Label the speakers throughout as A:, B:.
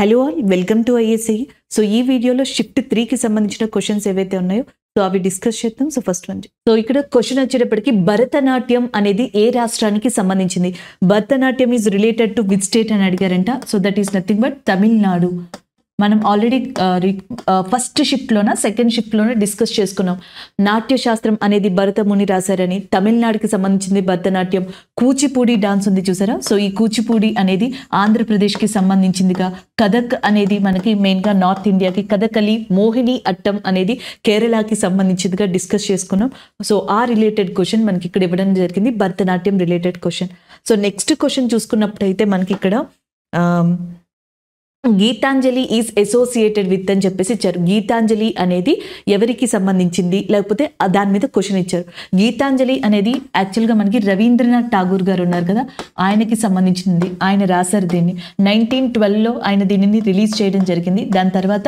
A: Hello all welcome to ISI so ఈ వీడియోలో shift త్రీకి సంబంధించిన క్వశ్చన్స్ ఏవైతే ఉన్నాయో సో అవి డిస్కస్ చేద్దాం సో ఫస్ట్ వన్ సో ఇక్కడ క్వశ్చన్ వచ్చేటప్పటికి భరతనాట్యం అనేది ఏ రాష్ట్రానికి సంబంధించింది Bharatanatyam is related to with state అని అడిగారంట so that is nothing but Tamil Nadu మనం ఆల్రెడీ ఫస్ట్ షిఫ్ట్లోన సెకండ్ షిఫ్ట్లోనే డిస్కస్ చేసుకున్నాం నాట్యశాస్త్రం అనేది భరత ముని రాశారని తమిళనాడుకి సంబంధించింది భరతనాట్యం కూచిపూడి డాన్స్ ఉంది చూసారా సో ఈ కూచిపూడి అనేది ఆంధ్రప్రదేశ్కి సంబంధించిందిగా కథక్ అనేది మనకి మెయిన్గా నార్త్ ఇండియాకి కథకలి మోహిని అట్టం అనేది కేరళకి సంబంధించిందిగా డిస్కస్ చేసుకున్నాం సో ఆ రిలేటెడ్ క్వశ్చన్ మనకి ఇక్కడ ఇవ్వడం జరిగింది Bharatanatyam related question so next question చూసుకున్నప్పుడైతే మనకి ఇక్కడ um, Gitanjali is associated with అని చెప్పేసి ఇచ్చారు గీతాంజలి అనేది ఎవరికి సంబంధించింది లేకపోతే దాని మీద క్వశ్చన్ ఇచ్చారు గీతాంజలి అనేది యాక్చువల్గా మనకి రవీంద్రనాథ్ ఠాగూర్ గారు ఉన్నారు కదా ఆయనకి సంబంధించింది ఆయన రాశారు దీన్ని నైన్టీన్ ట్వెల్వ్లో ఆయన దీనిని రిలీజ్ చేయడం జరిగింది దాని తర్వాత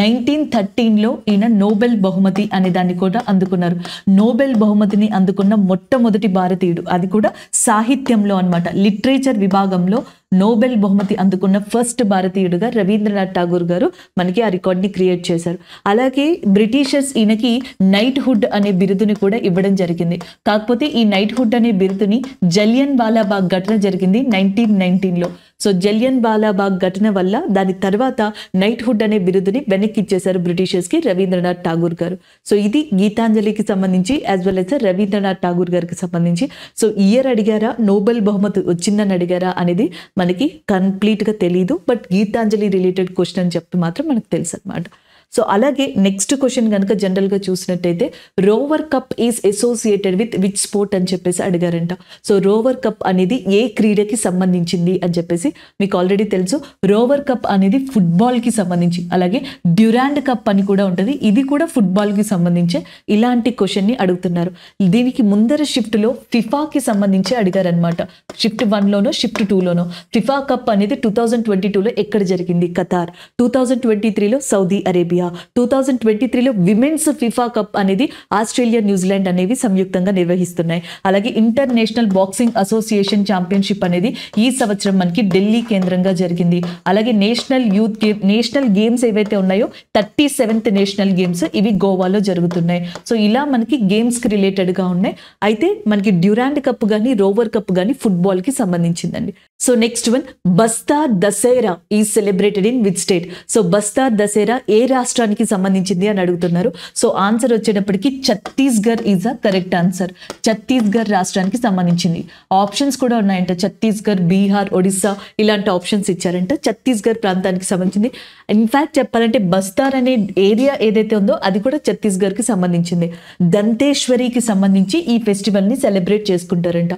A: నైన్టీన్ థర్టీన్లో ఈయన నోబెల్ బహుమతి అనే దాన్ని కూడా అందుకున్నారు నోబెల్ బహుమతిని అందుకున్న మొట్టమొదటి భారతీయుడు అది కూడా సాహిత్యంలో అనమాట లిటరేచర్ విభాగంలో నోబెల్ బహుమతి అందుకున్న ఫస్ట్ భారతీయుడుగా రవీంద్రనాథ్ ఠాగూర్ గారు మనకి ఆ రికార్డ్ని క్రియేట్ చేశారు అలాగే బ్రిటిషర్స్ ఈయనకి నైట్ హుడ్ అనే బిరుదుని కూడా ఇవ్వడం జరిగింది కాకపోతే ఈ నైట్ హుడ్ అనే బిరుదుని జలియన్ వాలాబాగ్ ఘటన జరిగింది నైన్టీన్ నైన్టీన్లో సో జలియన్ బాలాబాగ్ ఘటన వల్ల దాని తర్వాత నైట్ హుడ్ అనే బిరుదుని వెనక్కి ఇచ్చేశారు బ్రిటిషర్స్కి రవీంద్రనాథ్ ఠాగూర్ గారు సో ఇది గీతాంజలికి సంబంధించి as well as Rabindranath Tagore గారికి సంబంధించి సో ఇయర్ అడిగారా నోబెల్ బహుమతి వచ్చిందని అడిగారా అనేది మనకి కంప్లీట్గా తెలియదు బట్ గీతాంజలి రిలేటెడ్ క్వశ్చన్ అని చెప్పి మాత్రం మనకు తెలుసు అనమాట సో అలాగే నెక్స్ట్ క్వశ్చన్ కనుక జనరల్గా చూసినట్టయితే Rover cup is associated with which sport అని చెప్పేసి అడిగారంట సో రోవర్ కప్ అనేది ఏ క్రీడకి సంబంధించింది అని చెప్పేసి మీకు ఆల్రెడీ తెలుసు రోవర్ కప్ అనేది ఫుట్బాల్కి సంబంధించి అలాగే డ్యూరాండ్ కప్ అని కూడా ఉంటుంది ఇది కూడా ఫుట్బాల్కి సంబంధించే ఇలాంటి క్వశ్చన్ని అడుగుతున్నారు దీనికి ముందర షిఫ్ట్లో ఫిఫాకి సంబంధించి అడిగారనమాట షిఫ్ట్ వన్లోనో షిఫ్ట్ టూలోనో ఫిఫా కప్ అనేది టూ థౌజండ్ ట్వంటీ టూలో ఎక్కడ జరిగింది కతార్ టూ థౌజండ్ ట్వంటీ త్రీలో Saudi Arabia Australia two thousand twenty త్రీలో విమెన్స్ ఫిఫా కప్ అనేది ఆస్ట్రేలియా న్యూజిలాండ్ అనేవి సంయుక్తంగా నిర్వహిస్తున్నాయి అలాగే ఇంటర్నేషనల్ బాక్సింగ్ అసోసియేషన్ ఛాంపియన్షిప్ అనేది ఈ సంవత్సరం మనకి ఢిల్లీ కేంద్రంగా జరిగింది అలాగే national youth game national games ఏవైతే ఉన్నాయో థర్టీ సెవెంత్ నేషనల్ గేమ్స్ ఇవి గోవాలో జరుగుతున్నాయి సో ఇలా మనకి గేమ్స్కి రిలేటెడ్గా ఉన్నాయి అయితే మనకి డ్యూరాండ్ కప్ కానీ రోవర్ కప్ కానీ ఫుట్బాల్కి సంబంధించిందండి so next one Bastar Dussehra is celebrated in with state so Bastar Dussehra ఏ రాష్ట్రానికి సంబంధించింది అని అడుగుతున్నారు సో ఆన్సర్ వచ్చేటప్పటికి Chhattisgarh is a correct answer Chhattisgarh రాష్ట్రానికి సంబంధించింది ఆప్షన్స్ కూడా ఉన్నాయంట ఛత్తీస్గఢ్ బీహార్ ఒడిస్సా ఇలాంటి ఆప్షన్స్ ఇచ్చారంట ఛత్తీస్గఢ్ ప్రాంతానికి సంబంధించింది ఇన్ఫ్యాక్ట్ చెప్పాలంటే బస్తార్ అనే ఏరియా ఏదైతే ఉందో అది కూడా ఛత్తీస్గఢ్కి సంబంధించింది దంతేశ్వరికి సంబంధించి ఈ ఫెస్టివల్ని సెలబ్రేట్ చేసుకుంటారంట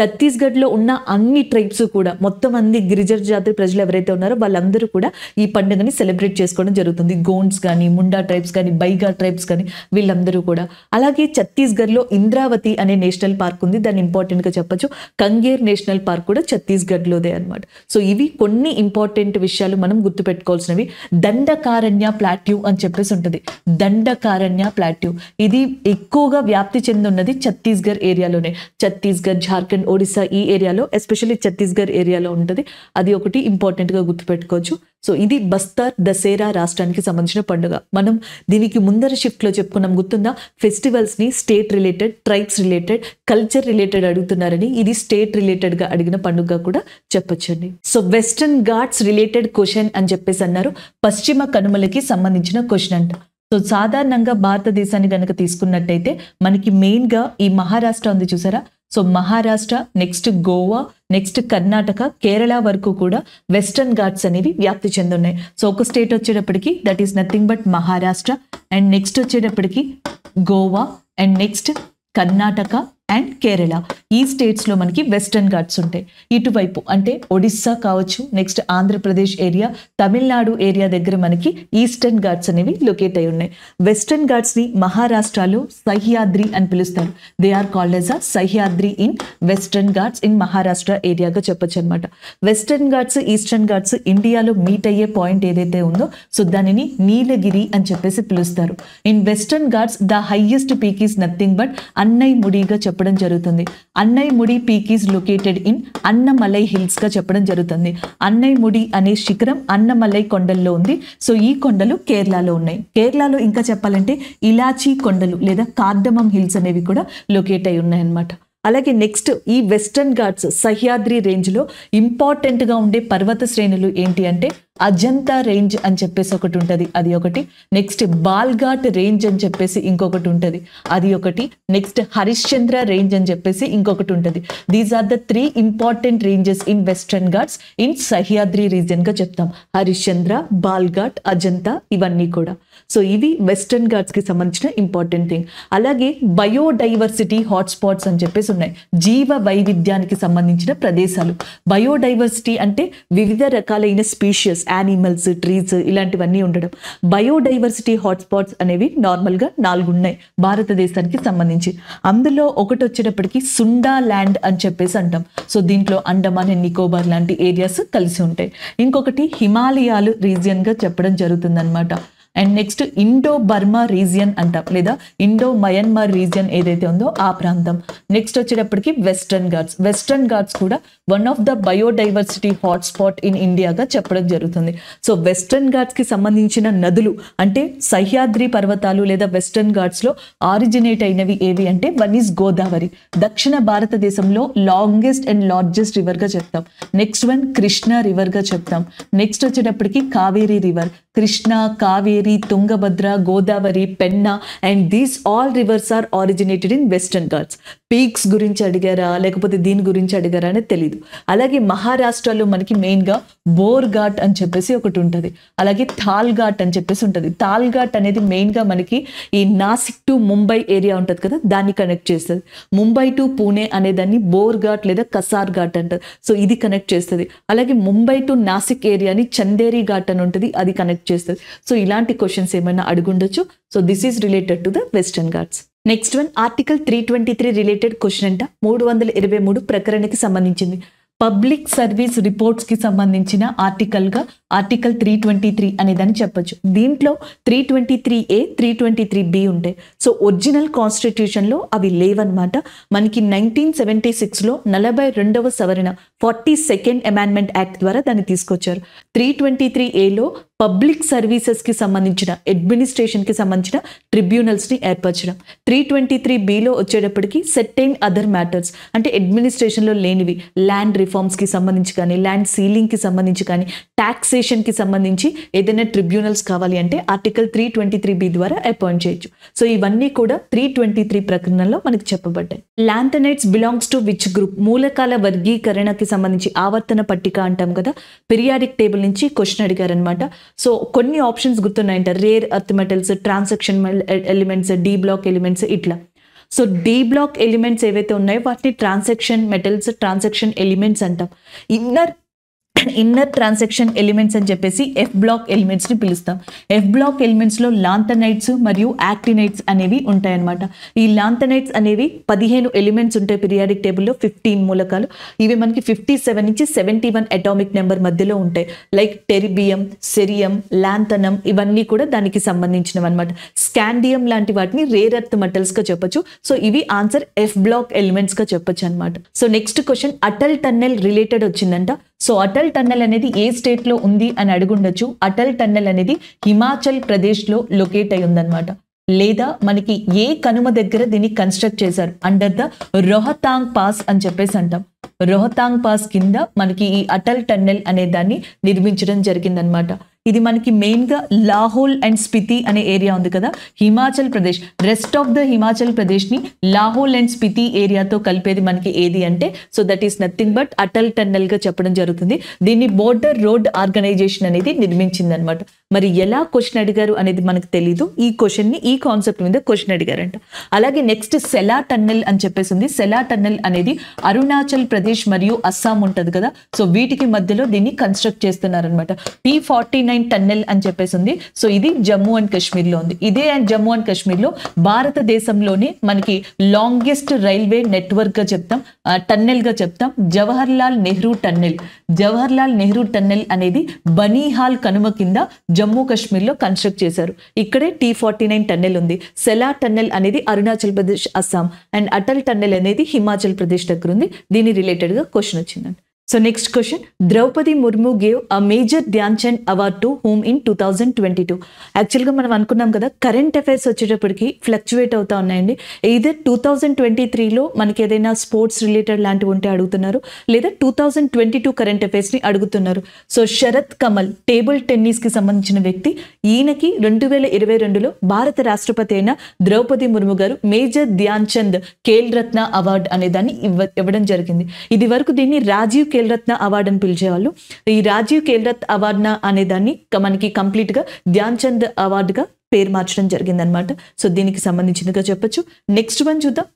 A: ఛత్తీస్గఢ్లో ఉన్న అన్ని ట్రైబ్స్ కూడా కూడా మొత్తం మంది గిరిజన జాతి ప్రజలు ఎవరైతే ఉన్నారో వాళ్ళందరూ కూడా ఈ పండుగని సెలబ్రేట్ చేసుకోవడం జరుగుతుంది గోండ్స్ కానీ ముండా ట్రైబ్స్ కానీ బైగా ట్రైబ్స్ కానీ వీళ్ళందరూ కూడా అలాగే ఛత్తీస్గఢ్లో ఇంద్రావతి అనే నేషనల్ పార్క్ ఉంది దాన్ని ఇంపార్టెంట్గా చెప్పచ్చు కంగేర్ నేషనల్ పార్క్ కూడా ఛత్తీస్గఢ్లోదే అనమాట సో ఇవి కొన్ని ఇంపార్టెంట్ విషయాలు మనం గుర్తుపెట్టుకోవాల్సినవి దండకారణ్య ప్లాట్యూ అని చెప్పేసి ఉంటుంది దండకారణ్య ప్లాట్యూ ఇది ఎక్కువగా వ్యాప్తి చెంది ఉన్నది ఛత్తీస్గఢ్ ఏరియాలోనే ఛత్తీస్గఢ్ జార్ఖండ్ ఒడిశా ఈ ఏరియాలో ఎస్పెషల్లీ ఛత్తీస్గఢ్ బస్తర్ ఏరియాలో ఉంటుంది అది ఒకటి ఇంపార్టెంట్గా గుర్తుపెట్టుకోవచ్చు సో ఇది బస్తర్ దసేరా రాష్ట్రానికి సంబంధించిన పండుగ మనం దీనికి ముందర షిఫ్ట్లో చెప్పుకున్నాం గుర్తుందా ఫెస్టివల్స్ని state related tribes related culture related అడుగుతున్నారని ఇది స్టేట్ రిలేటెడ్గా అడిగిన పండుగ కూడా చెప్పొచ్చండి so Western Ghats related question అని చెప్పేసి అన్నారు పశ్చిమ కనుమలకి సంబంధించిన క్వశ్చన్ అంట సో సాధారణంగా భారతదేశాన్ని కనుక తీసుకున్నట్టయితే మనకి మెయిన్గా ఈ మహారాష్ట్ర ఉంది చూసారా so Maharashtra next Goa next Karnataka Kerala వరకు కూడా వెస్టర్న్ ఘాట్స్ అనేవి వ్యాప్తి చెందున్నాయి సో ఒక స్టేట్ వచ్చేటప్పటికి that is nothing but Maharashtra and next వచ్చేటప్పటికి Goa and next Karnataka and Kerala ఈ స్టేట్స్లో మనకి వెస్టర్న్ ఘాట్స్ ఉంటాయి ఇటువైపు అంటే ఒడిస్సా కావచ్చు next Andhra Pradesh area Tamil Nadu area దగ్గర మనకి ఈస్టర్న్ ఘాట్స్ అనేవి లొకేట్ అయి ఉన్నాయి వెస్టర్న్ ఘాట్స్ని మహారాష్ట్రలో సహ్యాద్రి అని పిలుస్తారు they are called as ah Sahyadri in Western Ghats in Maharashtra ఏరియాగా చెప్పొచ్చు అనమాట వెస్టర్న్ ఘాట్స్ ఈస్టర్న్ ఘాట్స్ ఇండియాలో మీట్ అయ్యే పాయింట్ ఏదైతే ఉందో సో దానిని నీలగిరి అని చెప్పేసి పిలుస్తారు in Western Ghats the highest peak is nothing but Anai ముడిగా చెప్పారు చెప్పడం జరుగుతుంది Mudi peak is located in Annamalai హిల్స్గా చెప్పడం జరుగుతుంది అన్నయ్య ముడి అనే శిఖరం అన్నమలై కొండల్లో ఉంది సో ఈ కొండలు కేరళలో ఉన్నాయి కేరళలో ఇంకా చెప్పాలంటే ఇలాచీ కొండలు లేదా కార్డమం హిల్స్ అనేవి కూడా లొకేట్ అయి ఉన్నాయన్నమాట అలాగే నెక్స్ట్ ఈ వెస్టర్న్ ఘాట్స్ సహ్యాద్రి రేంజ్లో ఇంపార్టెంట్గా ఉండే పర్వత శ్రేణులు ఏంటి అంటే అజంతా రేంజ్ అని చెప్పేసి ఒకటి ఉంటుంది అది ఒకటి నెక్స్ట్ బాల్ఘాట్ రేంజ్ అని చెప్పేసి ఇంకొకటి ఉంటుంది అది ఒకటి నెక్స్ట్ హరిశ్చంద్ర రేంజ్ అని చెప్పేసి ఇంకొకటి ఉంటుంది these are the three important ranges in Western Ghats in Sahyadri రీజియన్గా చెప్తాం హరిశ్చంద్ర బాల్ఘాట్ అజంతా ఇవన్నీ కూడా సో ఇవి వెస్ట్రన్ ఘాట్స్కి సంబంధించిన ఇంపార్టెంట్ థింగ్ అలాగే బయోడైవర్సిటీ హాట్స్పాట్స్ అని చెప్పేసి ఉన్నాయి జీవ వైవిధ్యానికి సంబంధించిన ప్రదేశాలు బయోడైవర్సిటీ అంటే వివిధ రకాలైన స్పీషియస్ యానిమల్స్ ట్రీస్ ఇలాంటివన్నీ ఉండడం బయోడైవర్సిటీ హాట్స్పాట్స్ అనేవి నార్మల్గా నాలుగు ఉన్నాయి భారతదేశానికి సంబంధించి అందులో ఒకటి వచ్చేటప్పటికి సుండా ల్యాండ్ అని చెప్పేసి అంటాం సో దీంట్లో అండమాన్ అండ్ నికోబార్ లాంటి ఏరియాస్ కలిసి ఉంటాయి ఇంకొకటి హిమాలయాలు రీజియన్గా చెప్పడం జరుగుతుందన్నమాట and next Indo Burma region అంటాం లేదా ఇండో మయన్మార్ రీజియన్ ఏదైతే ఉందో ఆ ప్రాంతం నెక్స్ట్ వచ్చేటప్పటికి వెస్ట్రన్ ఘాట్స్ వెస్ట్రన్ ఘాట్స్ కూడా one of the biodiversity hotspot in ఇండియాగా చెప్పడం జరుగుతుంది సో వెస్ట్రన్ ఘాట్స్కి సంబంధించిన నదులు అంటే సహ్యాద్రి పర్వతాలు లేదా వెస్ట్రన్ ఘాట్స్లో ఆరిజినేట్ అయినవి ఏవి అంటే వన్ ఈస్ గోదావరి దక్షిణ భారతదేశంలో లాంగెస్ట్ అండ్ లార్జెస్ట్ రివర్గా చెప్తాం నెక్స్ట్ వన్ కృష్ణా రివర్గా చెప్తాం నెక్స్ట్ వచ్చేటప్పటికి Kaveri river Krishna, Kaveri, Tungabhadra, Godavari, Penna and these all rivers are originated in western Ghats. Peaks గురించి అడిగారా లేకపోతే దీని గురించి అడిగారా అనేది తెలియదు అలాగే మహారాష్ట్రలో మనకి మెయిన్గా బోర్ ఘాట్ అని చెప్పేసి ఒకటి ఉంటుంది అలాగే థాల్ ఘాట్ అని చెప్పేసి ఉంటుంది థాల్ ఘాట్ అనేది మెయిన్గా మనకి ఈ నాసిక్ టు ముంబై ఏరియా ఉంటుంది కదా దాన్ని కనెక్ట్ చేస్తుంది ముంబై టు పూణే అనే దాన్ని బోర్ ఘాట్ లేదా కసార్ ఘాట్ అంటారు సో ఇది కనెక్ట్ చేస్తుంది అలాగే ముంబై టు నాసిక్ ఏరియాని చందేరి ఘాట్ అని ఉంటుంది అది కనెక్ట్ చేస్తుంది సో ఇలాంటి క్వశ్చన్స్ ఏమైనా అడుగుండొచ్చు so this is related to the Western Ghats next one article three twenty three related question అంట మూడు వందల ఇరవై మూడు ప్రకరణకి సంబంధించింది పబ్లిక్ సర్వీస్ రిపోర్ట్స్కి సంబంధించిన ఆర్టికల్గా ఆర్టికల్ త్రీ ట్వంటీ త్రీ అనేదని చెప్పచ్చు దీంట్లో three twenty three A three twenty three B ఉంటాయి సో ఒరిజినల్ కాన్స్టిట్యూషన్లో అవి లేవన్నమాట మనకి నైన్టీన్ సెవెంటీ సిక్స్లో నలభై రెండవ సవరణ ఫార్టీ సెకండ్ అమెండ్మెంట్ యాక్ట్ ద్వారా దాన్ని తీసుకొచ్చారు త్రీ ట్వంటీ త్రీ ఏలో పబ్లిక్ సర్వీసెస్కి సంబంధించిన అడ్మినిస్ట్రేషన్కి సంబంధించిన ట్రిబ్యునల్స్ని ఏర్పరచడం త్రీ ట్వంటీ త్రీ బిలో వచ్చేటప్పటికి సెట్టైన్ అదర్ మ్యాటర్స్ అంటే అడ్మినిస్ట్రేషన్లో లేనివి ల్యాండ్ రిఫార్మ్స్కి సంబంధించి కానీ ల్యాండ్ సీలింగ్కి సంబంధించి కానీ ట్యాక్సేషన్కి సంబంధించి ఏదైనా ట్రిబ్యునల్స్ కావాలి అంటే article three twenty three B ద్వారా అపాయింట్ చేయొచ్చు సో ఇవన్నీ కూడా త్రీ ట్వంటీ త్రీ ప్రకరణలో మనకి చెప్పబడ్డాయి lanthanides belongs to which group మూలకాల వర్గీకరణకి సంబంధించి ఆవర్తన పట్టిక అంటాం కదా పిరియాడిక్ టేబుల్ నుంచి క్వశ్చన్ అడిగారనమాట సో కొన్ని ఆప్షన్స్ గుర్తున్నాయంట rare earth metals transaction elements D block elements ఇట్లా సో డీ బ్లాక్ ఎలిమెంట్స్ ఏవైతే ఉన్నాయో వాటిని ట్రాన్సాక్షన్ మెటల్స్ ట్రాన్సాక్షన్ ఎలిమెంట్స్ అంటాం ఇన్నర్ ఇన్నర్ ట్రాన్సాక్షన్ ఎలిమెంట్స్ అని చెప్పేసి ఎఫ్ బ్లాక్ ఎలిమెంట్స్ని పిలుస్తాం ఎఫ్ బ్లాక్ ఎలిమెంట్స్లో లాంతనైట్స్ మరియు యాక్టినైట్స్ అనేవి ఉంటాయన్నమాట ఈ లాంతనైట్స్ అనేవి పదిహేను ఎలిమెంట్స్ ఉంటాయి పిరియాడిక్ టేబుల్లో ఫిఫ్టీన్ మూలకాలు ఇవి మనకి ఫిఫ్టీ సెవెన్ నుంచి సెవెంటీ వన్ అటామిక్ నెంబర్ మధ్యలో ఉంటాయి లైక్ టెరిబియం సెరియం లాంథనం ఇవన్నీ కూడా దానికి సంబంధించినవి అనమాట స్కాండియం లాంటి వాటిని రేర్ ఎర్త్ మెటల్స్గా చెప్పొచ్చు సో ఇవి ఆన్సర్ ఎఫ్ బ్లాక్ ఎలిమెంట్స్గా చెప్పొచ్చు అనమాట so next question Atal tunnel related వచ్చిందంట సో అటల్ టన్నెల్ అనేది ఏ స్టేట్లో ఉంది అని అడుగుండొచ్చు అటల్ టన్నెల్ అనేది హిమాచల్ ప్రదేశ్లో లొకేట్ అయి ఉందన్నమాట లేదా మనకి ఏ కనుమ దగ్గర దీన్ని కన్స్ట్రక్ట్ చేశారు అండర్ ద రోహతాంగ్ పాస్ అని చెప్పేసి అంటాం రోహతాంగ్ పాస్ కింద మనకి ఈ అటల్ టన్నెల్ అనే దాన్ని నిర్మించడం జరిగిందనమాట ఇది మనకి మెయిన్గా లాహోల్ అండ్ స్పితి అనే ఏరియా ఉంది కదా Himachal Pradesh rest of the Himachal ప్రదేశ్ని లాహోల్ అండ్ స్పితి ఏరియాతో కలిపేది మనకి ఏది అంటే so that is nothing but Atal టన్నెల్గా చెప్పడం జరుగుతుంది దీన్ని బోర్డర్ రోడ్ ఆర్గనైజేషన్ అనేది నిర్మించింది అనమాట మరి ఎలా క్వశ్చన్ అడిగారు అనేది మనకు తెలీదు ఈ క్వశ్చన్ని ఈ కాన్సెప్ట్ మీద క్వశ్చన్ అడిగారంట అలాగే నెక్స్ట్ సెలా టన్నెల్ అని చెప్పేసి ఉంది సెలా టన్నెల్ అనేది అరుణాచల్ ప్రదేశ్ మరియు అస్సాం ఉంటుంది కదా సో వీటికి మధ్యలో దీన్ని కన్స్ట్రక్ట్ చేస్తున్నారనమాట పీ ఫార్టీ నైన్ టన్నెల్ అని చెప్పేసి ఉంది సో ఇది జమ్మూ అండ్ కాశ్మీర్లో ఉంది ఇదే అండ్ జమ్మూ అండ్ కాశ్మీర్లో భారతదేశంలోనే మనకి లాంగెస్ట్ రైల్వే నెట్వర్క్గా చెప్తాం టన్నెల్గా చెప్తాం జవహర్ లాల్ నెహ్రూ టన్నెల్ జవహర్ లాల్ నెహ్రూ టన్నెల్ అనేది బనీహాల్ కనుమ కింద జమ్మూ కాశ్మీర్లో కన్స్ట్రక్ట్ చేశారు ఇక్కడే టీ ఫార్టీ నైన్ టన్నెల్ ఉంది సెలా టన్నెల్ అనేది అరుణాచల్ ప్రదేశ్ అస్సాం అండ్ అటల్ టన్నెల్ అనేది హిమాచల్ ప్రదేశ్ దగ్గర ఉంది దీని రిలేటెడ్గా క్వశ్చన్ వచ్చిందండి so next So next question, Draupadi Murmu gave a major Dhyan Chand award to whom in 2022? యాక్చువల్గా మనం అనుకున్నాం కదా కరెంట్ అఫైర్స్ వచ్చేటప్పటికి ఫ్లక్చువేట్ అవుతా ఉన్నాయండి ఇదే టూ థౌజండ్ ట్వంటీ త్రీలో మనకి ఏదైనా స్పోర్ట్స్ రిలేటెడ్ లాంటివి ఉంటే అడుగుతున్నారు లేదా two thousand twenty two current అఫైర్స్ని అడుగుతున్నారు సో శరత్ కమల్ టేబుల్ టెన్నిస్కి సంబంధించిన వ్యక్తి ఈయనకి రెండు వేల ఇరవై రెండులో భారత రాష్ట్రపతి అయిన ద్రౌపది ముర్ము గారు మేజర్ ధ్యాన్ చంద్ కేల్ రత్న అవార్డు అనే దాన్ని ఇవ్వ ఇవ్వడం జరిగింది ఇది వరకు దీన్ని రాజీవ్ ఖేల్రత్న అవార్డు అని పిలిచేవాళ్ళు ఈ రాజీవ్ ఖేల్రత్ అనే అనేదాన్ని మనకి కంప్లీట్గా ధ్యాన్ చంద్ అవార్డుగా పేరు మార్చడం జరిగిందనమాట సో దీనికి సంబంధించినదిగా చెప్పొచ్చు నెక్స్ట్ వన్ చూద్దాం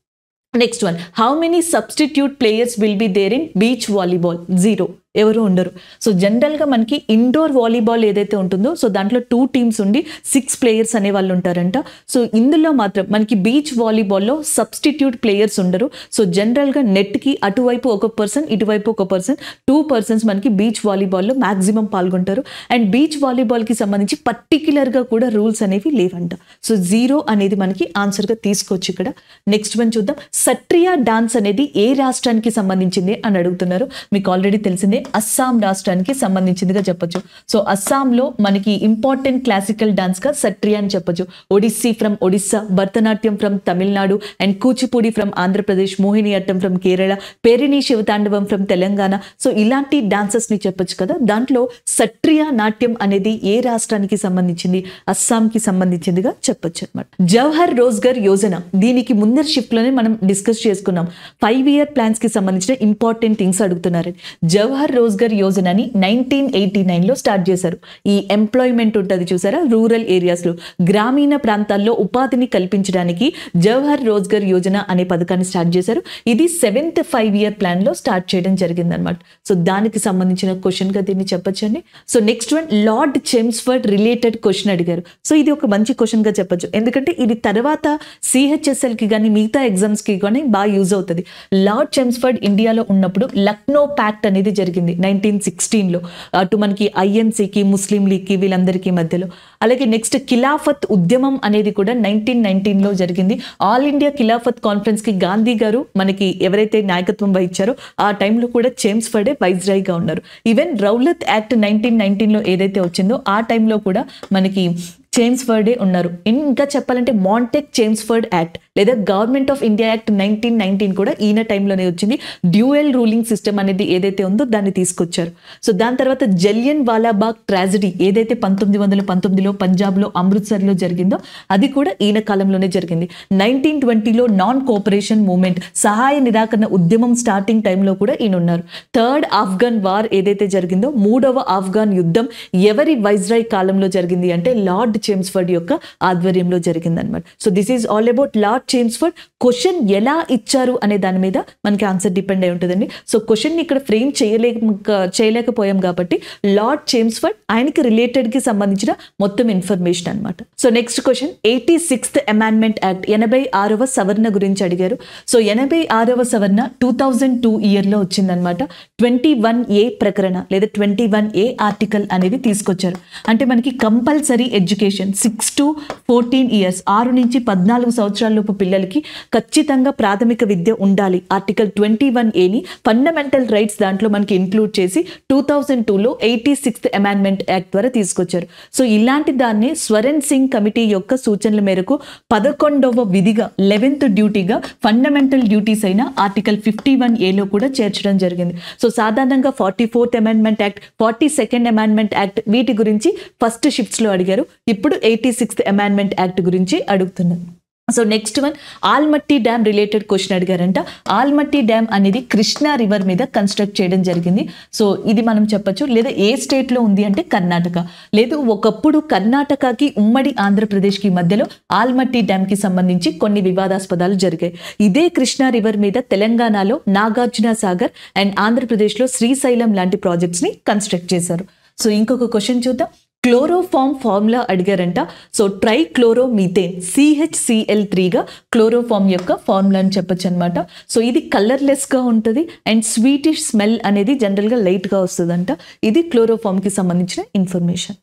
A: next one how many substitute players will be there in beach volleyball zero ఎవరు ఉండరు సో జనరల్గా మనకి ఇండోర్ వాలీబాల్ ఏదైతే ఉంటుందో సో దాంట్లో టూ టీమ్స్ ఉండి సిక్స్ ప్లేయర్స్ అనే వాళ్ళు ఉంటారంట సో ఇందులో మాత్రం మనకి బీచ్ వాలీబాల్లో సబ్స్టిట్యూట్ ప్లేయర్స్ ఉండరు సో జనరల్గా నెట్కి అటువైపు ఒక పర్సన్ ఇటువైపు ఒక పర్సన్ టూ పర్సన్స్ మనకి బీచ్ వాలీబాల్లో మ్యాక్సిమం పాల్గొంటారు అండ్ బీచ్ వాలీబాల్కి సంబంధించి పర్టిక్యులర్గా కూడా రూల్స్ అనేవి లేవంట సో జీరో అనేది మనకి ఆన్సర్గా తీసుకోవచ్చు ఇక్కడ నెక్స్ట్ వన్ చూద్దాం సట్రియా డాన్స్ అనేది ఏ రాష్ట్రానికి సంబంధించింది అని అడుగుతున్నారు మీకు ఆల్రెడీ తెలిసిందే అస్సాం రాష్ట్రానికి సంబంధించిందిగా చెప్పొచ్చు సో అస్సాంలో మనకి ఇంపార్టెంట్ క్లాసికల్ డాన్స్గా సట్రియా అని చెప్పొచ్చు Odissi from Odisha Bharatanatyam from Tamil Nadu and Kuchipudi from Andhra Pradesh Mohini Attam from Kerala Perini Shivatandavam from Telangana so ఇలాంటి డాన్సెస్ని చెప్పొచ్చు కదా దాంట్లో సట్రియా నాట్యం అనేది ఏ రాష్ట్రానికి సంబంధించింది అస్సాంకి సంబంధించిందిగా చెప్పొచ్చు అనమాట జవహర్ రోజ్గర్ యోజన దీనికి ముందర షిఫ్ట్లోనే మనం డిస్కస్ చేసుకున్నాం ఫైవ్ ఇయర్ ప్లాన్స్కి సంబంధించిన ఇంపార్టెంట్ థింగ్స్ అడుగుతున్నారు జవహర్ రోజ్గర్ యోజనని నైన్టీన్ ఎయిటీ నైన్లో స్టార్ట్ చేశారు ఈ ఎంప్లాయ్మెంట్ ఉంటుంది చూసారా రూరల్ ఏరియాస్లో గ్రామీణ ప్రాంతాల్లో ఉపాధిని కల్పించడానికి జవహర్ రోజ్గర్ యోజన అనే పథకాన్ని స్టార్ట్ చేశారు ఇది సెవెంత్ ఫైవ్ ఇయర్ ప్లాన్లో స్టార్ట్ చేయడం జరిగిందనమాట సో దానికి సంబంధించిన క్వశ్చన్గా దీన్ని చెప్పొచ్చండి so next one lord Chelmsford related question అడిగారు సో ఇది ఒక మంచి క్వశ్చన్గా చెప్పొచ్చు ఎందుకంటే ఇది తర్వాత సిహెచ్ఎస్ఎల్కి కానీ మిగతా ఎగ్జామ్స్కి కానీ బాగా యూజ్ అవుతుంది లార్డ్ చెమ్స్ఫర్డ్ ఇండియాలో ఉన్నప్పుడు లక్నో ప్యాక్ట్ అనేది జరిగింది జరిగింది నైన్టీన్ సిక్స్టీన్లో అటు మనకి ఐఎన్సీకి ముస్లిం లీగ్కి వీళ్ళందరికీ మధ్యలో అలాగే నెక్స్ట్ ఖిలాఫత్ ఉద్యమం అనేది కూడా నైన్టీన్ నైన్టీన్లో జరిగింది ఆల్ ఇండియా ఖిలాఫత్ కాన్ఫరెన్స్కి గాంధీ గారు మనకి ఎవరైతే నాయకత్వం వహించారో ఆ టైంలో కూడా జేమ్స్ వైజ్ వైజ్రాయ్గా ఉన్నారు ఈవెన్ రౌలత్ యాక్ట్ నైన్టీన్ నైన్టీన్లో ఏదైతే వచ్చిందో ఆ టైంలో కూడా మనకి చేమ్స్ఫర్డే ఉన్నారు ఇంకా చెప్పాలంటే మాంటెక్ చేమ్స్ఫర్డ్ యాక్ట్ లేదా government of India act nineteen nineteen కూడా ఈయన టైంలోనే వచ్చింది డ్యూయల్ రూలింగ్ సిస్టమ్ అనేది ఏదైతే ఉందో దాన్ని తీసుకొచ్చారు సో దాని తర్వాత జలియన్ వాలాబాగ్ ట్రాజడీ ఏదైతే పంతొమ్మిది వందల పంతొమ్మిదిలో పంజాబ్లో అమృత్సర్లో జరిగిందో అది కూడా ఈయన కాలంలోనే జరిగింది నైన్టీన్ ట్వంటీలో నాన్ కోఆపరేషన్ మూమెంట్ సహాయ నిరాకరణ ఉద్యమం స్టార్టింగ్ టైంలో కూడా ఈయన ఉన్నారు థర్డ్ ఆఫ్ఘన్ వార్ ఏదైతే జరిగిందో మూడవ ఆఫ్ఘన్ యుద్ధం ఎవరి వైజ్రాయ్ కాలంలో జరిగింది అంటే లార్డ్ చేమ్స్ఫర్డ్ యొక్క ఆధ్వర్యంలో జరిగిందనమాట so this is all about lord Chelmsford question ఎలా ఇచ్చారు అనే దాని మీద మనకి ఆన్సర్ డిపెండ్ అయి ఉంటుందండి సో క్వశ్చన్ ఇక్కడ ఫ్రేమ్ చేయలేక చేయలేకపోయాం కాబట్టి లార్డ్ చేమ్స్ఫర్డ్ ఆయనకి రిలేటెడ్కి సంబంధించిన మొత్తం ఇన్ఫర్మేషన్ అనమాట so next question eighty sixth amendment act ఎనభై ఆరవ సవరణ గురించి అడిగారు సో ఎనభై ఆరవ సవరణ టూ థౌజండ్ టూ ఇయర్లో వచ్చిందనమాట ట్వంటీ వన్ ఏ ప్రకరణ లేదా ట్వంటీ వన్ ఏ ఆర్టికల్ అనేది తీసుకొచ్చారు అంటే మనకి compulsory education education six to fourteen years ఆరు నుంచి పద్నాలుగు సంవత్సరాలలోపు పిల్లలకి ఖచ్చితంగా ప్రాథమిక విద్య ఉండాలి ఆర్టికల్ ట్వంటీ వన్ ఏని ఫండమెంటల్ రైట్స్ దాంట్లో మనకి ఇంక్లూడ్ చేసి టూ థౌజండ్ టూలో ఎయిటీ సిక్స్త్ అమెండ్మెంట్ యాక్ట్ ద్వారా తీసుకొచ్చారు సో ఇలాంటి దాన్ని స్వరణ్ సింగ్ కమిటీ యొక్క సూచనల మేరకు పదకొండవ విధిగా లెవెన్త్ డ్యూటీగా ఫండమెంటల్ డ్యూటీస్ అయిన ఆర్టికల్ ఫిఫ్టీ వన్ ఏలో కూడా చేర్చడం జరిగింది సో సాధారణంగా forty fourth amendment act forty second amendment act వీటి గురించి ఫస్ట్ షిఫ్ట్స్లో అడిగారు ఇప్పుడు ఇప్పుడు ఎయిటీ సిక్స్త్ అమెండ్మెంట్ యాక్ట్ గురించి అడుగుతున్నాను so next one Almatti dam related question అడిగారంట ఆల్మట్టి డ్యామ్ అనేది కృష్ణా రివర్ మీద కన్స్ట్రక్ట్ చేయడం జరిగింది సో ఇది మనం చెప్పచ్చు లేదా ఏ స్టేట్లో ఉంది అంటే కర్ణాటక లేదు ఒకప్పుడు కర్ణాటకకి ఉమ్మడి ఆంధ్రప్రదేశ్కి మధ్యలో ఆల్మట్టి డ్యామ్కి సంబంధించి కొన్ని వివాదాస్పదాలు జరిగాయి ఇదే కృష్ణా రివర్ మీద తెలంగాణలో నాగార్జున సాగర్ అండ్ ఆంధ్రప్రదేశ్లో శ్రీశైలం లాంటి ప్రాజెక్ట్స్ని కన్స్ట్రక్ట్ చేశారు సో ఇంకొక క్వశ్చన్ చూద్దాం క్లోరోఫామ్ ఫార్ములా అడిగారంట సో ట్రై క్లోరోమీథేన్ సిహెచ్సిఎల్ త్రీగా క్లోరోఫామ్ యొక్క ఫార్ములా అని చెప్పొచ్చు అనమాట సో ఇది కలర్లెస్గా ఉంటుంది అండ్ స్వీటిష్ స్మెల్ అనేది జనరల్గా లైట్గా వస్తుందంట ఇది క్లోరోఫామ్కి సంబంధించిన ఇన్ఫర్మేషన్